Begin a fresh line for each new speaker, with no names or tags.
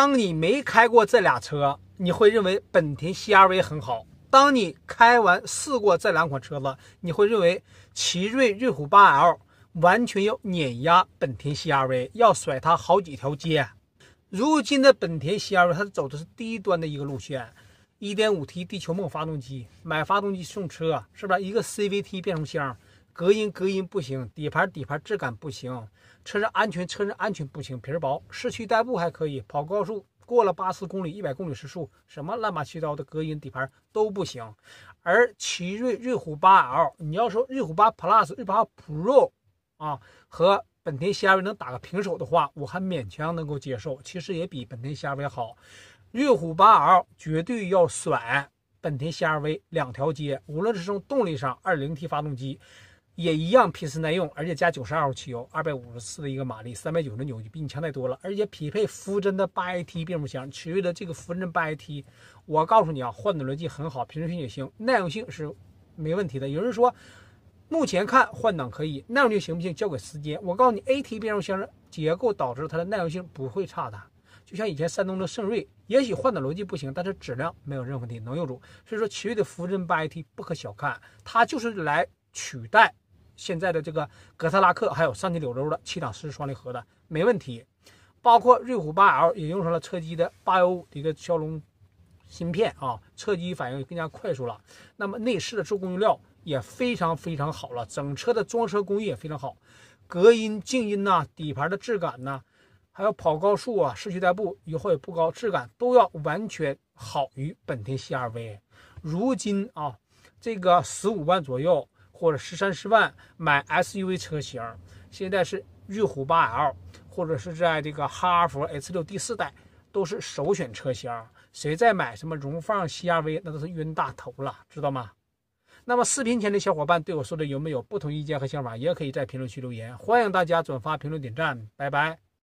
当你没开过这俩车，你会认为本田 CRV 很好；当你开完试过这两款车子，你会认为奇瑞瑞虎 8L 完全要碾压本田 CRV，要甩它好几条街。如今的本田 CRV，它走的是低端的一个路线，1.5T 地球梦发动机，买发动机送车，是吧？一个 CVT 变速箱。隔音隔音不行，底盘底盘质感不行，车身安全车身安全不行，皮儿薄。市区代步还可以，跑高速过了八十公里、一百公里时速，什么乱八七糟的隔音、底盘都不行。而奇瑞瑞虎八 L，你要说瑞虎八 Plus、瑞虎8 Pro，啊，和本田 c r v 能打个平手的话，我还勉强能够接受。其实也比本田 c r v 好。瑞虎八 L 绝对要甩本田 c r v 两条街，无论是从动力上，2.0T 发动机。也一样，皮实耐用，而且加九十二号汽油，二百五十次的一个马力，三百九十矩，比你强太多了。而且匹配福珍的八 AT 变速箱，奇瑞的这个福珍八 AT，我告诉你啊，换挡逻辑很好，平顺性也行，耐用性是没问题的。有人说，目前看换挡可以，耐用性行不行，交给时间。我告诉你，AT 变速箱结构导致它的耐用性不会差的。就像以前山东的盛锐，也许换挡逻辑不行，但是质量没有任何问题，能用住。所以说，奇瑞的福珍八 AT 不可小看，它就是来取代。现在的这个格特拉克，还有上汽柳州的七档湿式双离合的，没问题。包括瑞虎 8L 也用上了车机的八幺五的一个骁龙芯片啊，车机反应更加快速了。那么内饰的做工用料也非常非常好了，整车的装车工艺也非常好，隔音、静音呐，底盘的质感呐，还有跑高速啊、市区代步油耗也不高，质感都要完全好于本田 CR-V。如今啊，这个十五万左右。或者十三十万买 SUV 车型，现在是瑞虎 8L，或者是在这个哈弗 H6 第四代都是首选车型。谁再买什么荣放、CRV，那都是冤大头了，知道吗？那么视频前的小伙伴对我说的有没有不同意见和想法，也可以在评论区留言。欢迎大家转发、评论、点赞，拜拜。